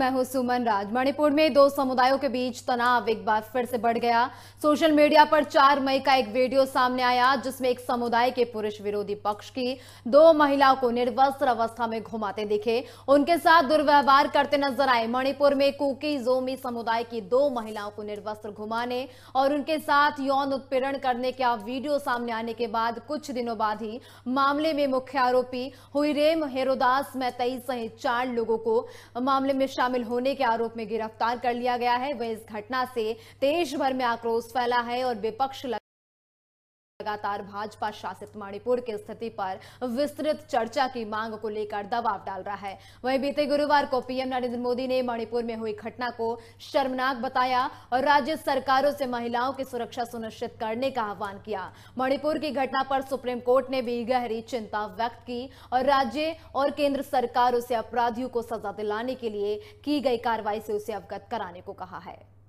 मैं हूं सुमन राज मणिपुर में दो समुदायों के बीच तनाव एक बार फिर से बढ़ गया सोशल मीडिया पर 4 मई का एक वीडियो सामने आया जिसमें एक समुदाय के पुरुष विरोधी पक्ष की दो महिलाओं को निर्वस्त्र अवस्था में घुमाते दिखे उनके साथ दुर्व्यवहार करते नजर आए मणिपुर में कुकी जोमी समुदाय की दो महिलाओं को निर्वस्त्र घुमाने और उनके साथ यौन उत्पीड़न करने का वीडियो सामने आने के बाद कुछ दिनों बाद ही मामले में मुख्य आरोपी हुईरेम हेरोदास मैतई सहित चार लोगों को मामले में शामिल होने के आरोप में गिरफ्तार कर लिया गया है वह इस घटना से देश भर में आक्रोश फैला है और विपक्ष लगातार भाजपा शासित मणिपुर की स्थिति पर विस्तृत चर्चा की मांग को लेकर दबाव डाल रहा है वहीं बीते गुरुवार को पीएम नरेंद्र मोदी ने मणिपुर में हुई घटना को शर्मनाक बताया और राज्य सरकारों से महिलाओं की सुरक्षा सुनिश्चित करने का आह्वान किया मणिपुर की घटना पर सुप्रीम कोर्ट ने भी गहरी चिंता व्यक्त की और राज्य और केंद्र सरकारों से अपराधियों को सजा दिलाने के लिए की गई कार्रवाई से उसे अवगत कराने को कहा है